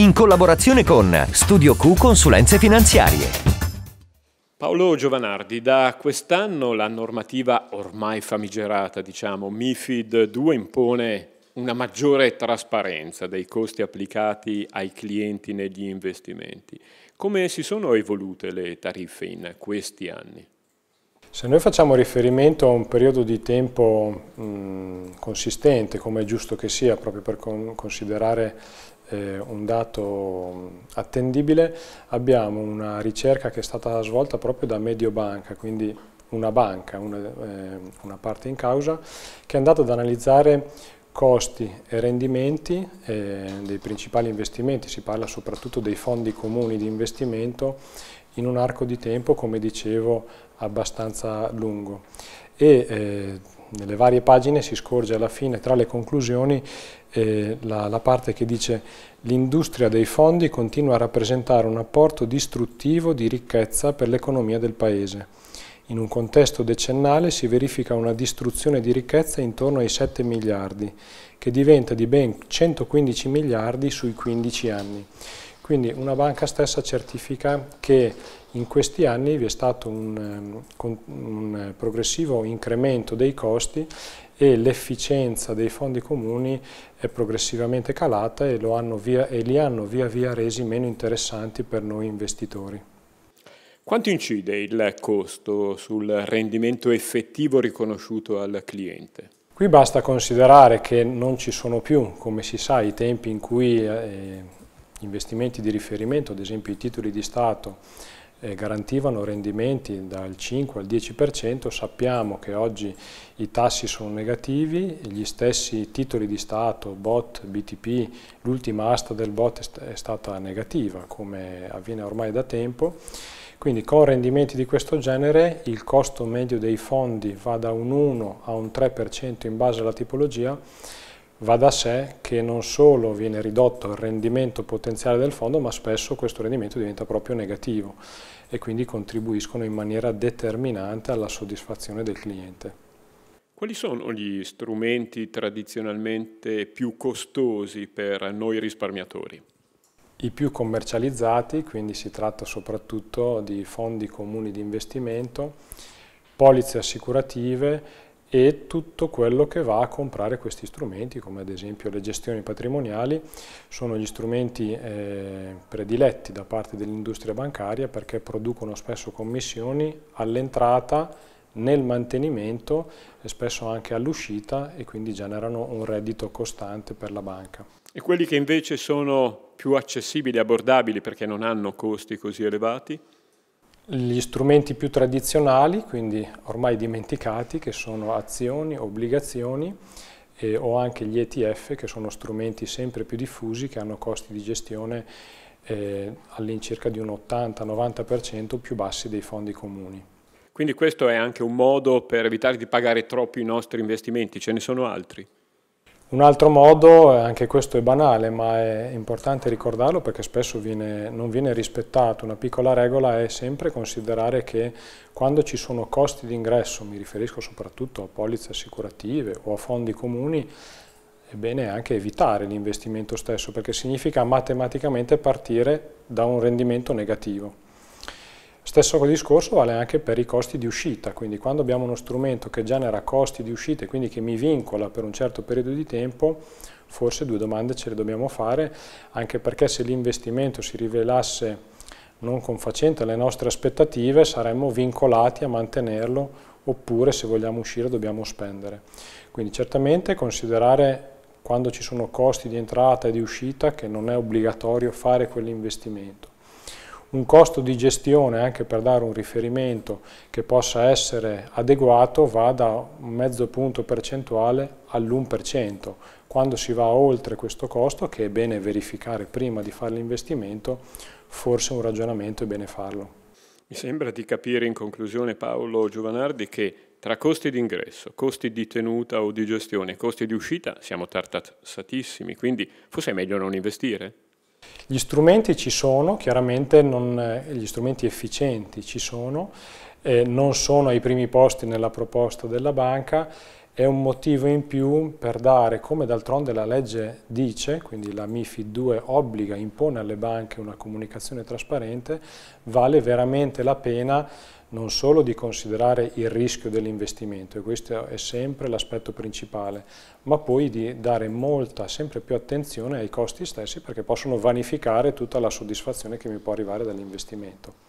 in collaborazione con Studio Q Consulenze Finanziarie. Paolo Giovanardi, da quest'anno la normativa ormai famigerata, diciamo, MIFID 2 impone una maggiore trasparenza dei costi applicati ai clienti negli investimenti. Come si sono evolute le tariffe in questi anni? Se noi facciamo riferimento a un periodo di tempo mh, consistente, come è giusto che sia, proprio per con considerare eh, un dato attendibile, abbiamo una ricerca che è stata svolta proprio da Mediobanca, quindi una banca, una, eh, una parte in causa, che è andata ad analizzare costi e rendimenti eh, dei principali investimenti, si parla soprattutto dei fondi comuni di investimento in un arco di tempo, come dicevo, abbastanza lungo. E, eh, nelle varie pagine si scorge alla fine tra le conclusioni eh, la, la, parte che dice l'industria dei fondi continua a rappresentare un apporto distruttivo di ricchezza per l'economia del Paese. In un contesto decennale si verifica una distruzione di ricchezza intorno ai 7 miliardi, che diventa di ben 115 miliardi sui 15 anni. Quindi una banca stessa certifica che in questi anni vi è stato un, un progressivo incremento dei costi e l'efficienza dei fondi comuni è progressivamente calata e, hanno via, e li hanno via via resi meno interessanti per noi investitori. Quanto incide il costo sul rendimento effettivo riconosciuto al cliente? Qui basta considerare che non ci sono più, come si sa, i tempi in cui eh, eh investimenti di riferimento, ad esempio i titoli di Stato, eh, garantivano rendimenti dal 5 al 10%, sappiamo che oggi i tassi sono negativi, gli stessi titoli di Stato, BOT, BTP, l'ultima asta del BOT è, è stata negativa, come avviene ormai da tempo. Quindi con rendimenti di questo genere il costo medio dei fondi va da un 1 a un 3% in base alla tipologia, va da sé che non solo viene ridotto il rendimento potenziale del fondo, ma spesso questo rendimento diventa proprio negativo e quindi contribuiscono in maniera determinante alla soddisfazione del cliente. Quali sono gli strumenti tradizionalmente più costosi per noi risparmiatori? I più commercializzati, quindi si tratta soprattutto di fondi comuni di investimento, polizze assicurative e tutto quello che va a comprare questi strumenti, come ad esempio le gestioni patrimoniali, sono gli strumenti eh, prediletti da parte dell'industria bancaria perché producono spesso commissioni all'entrata, nel mantenimento e spesso anche all'uscita e quindi generano un reddito costante per la banca. E quelli che invece sono più accessibili e abbordabili perché non hanno costi così elevati? Gli strumenti più tradizionali, quindi ormai dimenticati, che sono azioni, obbligazioni, eh, o anche gli ETF che sono strumenti sempre più diffusi che hanno costi di gestione eh, all'incirca di un 80-90% più bassi dei fondi comuni. Quindi questo è anche un modo per evitare di pagare troppo i nostri investimenti, ce ne sono altri? Un altro modo, eh, anche questo è banale, ma è importante ricordarlo perché spesso viene, non viene rispettato, una piccola regola è sempre considerare che quando ci sono costi di ingresso, mi riferisco soprattutto a polizze assicurative o a fondi comuni, è bene anche evitare l'investimento stesso perché significa matematicamente partire da un rendimento negativo. Stesso discorso vale anche per i costi di uscita, quindi quando abbiamo uno strumento che genera costi di uscita e quindi che mi vincola per un certo periodo di tempo, forse due domande ce le dobbiamo fare, anche perché se l'investimento si rivelasse non confacente alle nostre aspettative saremmo vincolati a mantenerlo oppure se vogliamo uscire dobbiamo spendere. Quindi certamente considerare quando ci sono costi di entrata e di uscita che non è obbligatorio fare quell'investimento un costo di gestione anche per dare un riferimento che possa essere adeguato va da un mezzo punto percentuale all'1%. Quando si va oltre questo costo, che è bene verificare prima di fare l'investimento, forse un ragionamento è bene farlo. Mi sembra di capire in conclusione Paolo Giovanardi che tra costi di ingresso, costi di tenuta o di gestione, costi di uscita siamo tartassatissimi, quindi forse è meglio non investire? Gli strumenti ci sono, chiaramente non, eh, gli strumenti efficienti ci sono, eh, non sono ai primi posti nella proposta della banca è un motivo in più per dare, come d'altronde la legge dice, quindi la MIFID 2 obbliga, impone alle banche una comunicazione trasparente, vale veramente la pena non solo di considerare il rischio dell'investimento, e questo è sempre l'aspetto principale, ma poi di dare molta, sempre più attenzione ai costi stessi perché possono vanificare tutta la soddisfazione che mi può arrivare dall'investimento.